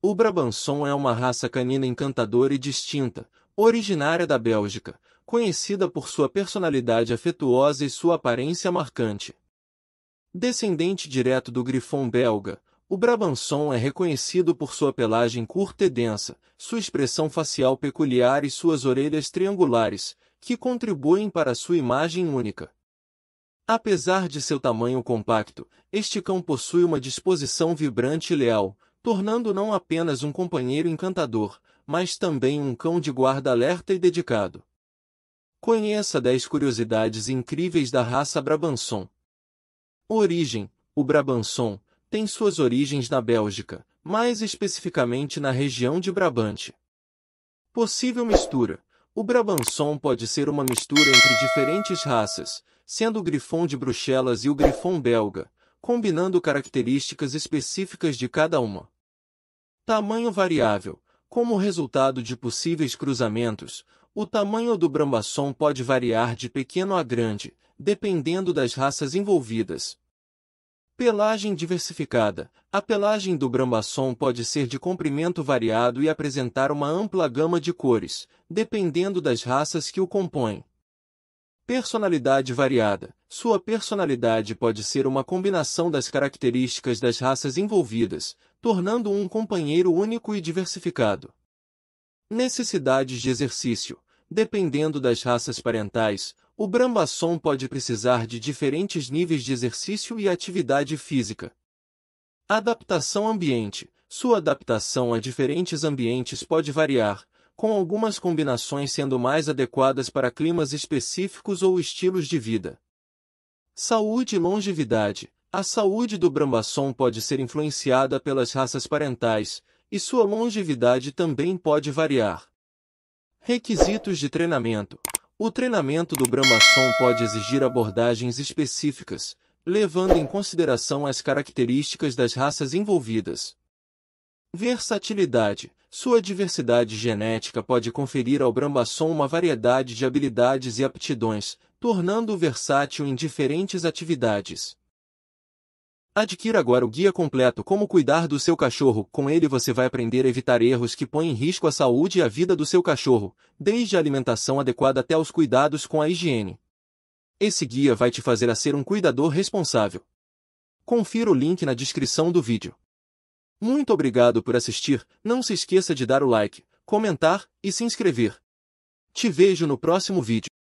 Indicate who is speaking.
Speaker 1: O Brabançon é uma raça canina encantadora e distinta, originária da Bélgica, conhecida por sua personalidade afetuosa e sua aparência marcante. Descendente direto do grifão belga, o Brabançon é reconhecido por sua pelagem curta e densa, sua expressão facial peculiar e suas orelhas triangulares, que contribuem para sua imagem única. Apesar de seu tamanho compacto, este cão possui uma disposição vibrante e leal, tornando não apenas um companheiro encantador, mas também um cão de guarda alerta e dedicado. Conheça 10 curiosidades incríveis da raça Brabançon. Origem: O Brabançon tem suas origens na Bélgica, mais especificamente na região de Brabante. Possível mistura: O Brabançon pode ser uma mistura entre diferentes raças, sendo o grifão de Bruxelas e o grifão belga, combinando características específicas de cada uma. Tamanho variável. Como resultado de possíveis cruzamentos, o tamanho do brambação pode variar de pequeno a grande, dependendo das raças envolvidas. Pelagem diversificada. A pelagem do brambação pode ser de comprimento variado e apresentar uma ampla gama de cores, dependendo das raças que o compõem. Personalidade variada. Sua personalidade pode ser uma combinação das características das raças envolvidas, tornando-o um companheiro único e diversificado. Necessidades de exercício. Dependendo das raças parentais, o brambaçom pode precisar de diferentes níveis de exercício e atividade física. Adaptação ambiente. Sua adaptação a diferentes ambientes pode variar, com algumas combinações sendo mais adequadas para climas específicos ou estilos de vida. Saúde e longevidade. A saúde do Brahmasson pode ser influenciada pelas raças parentais, e sua longevidade também pode variar. Requisitos de treinamento. O treinamento do Brahmasson pode exigir abordagens específicas, levando em consideração as características das raças envolvidas. Versatilidade. Sua diversidade genética pode conferir ao Brambaçom uma variedade de habilidades e aptidões, tornando-o versátil em diferentes atividades. Adquira agora o guia completo Como Cuidar do Seu Cachorro. Com ele você vai aprender a evitar erros que põem em risco a saúde e a vida do seu cachorro, desde a alimentação adequada até os cuidados com a higiene. Esse guia vai te fazer a ser um cuidador responsável. Confira o link na descrição do vídeo. Muito obrigado por assistir, não se esqueça de dar o like, comentar e se inscrever. Te vejo no próximo vídeo.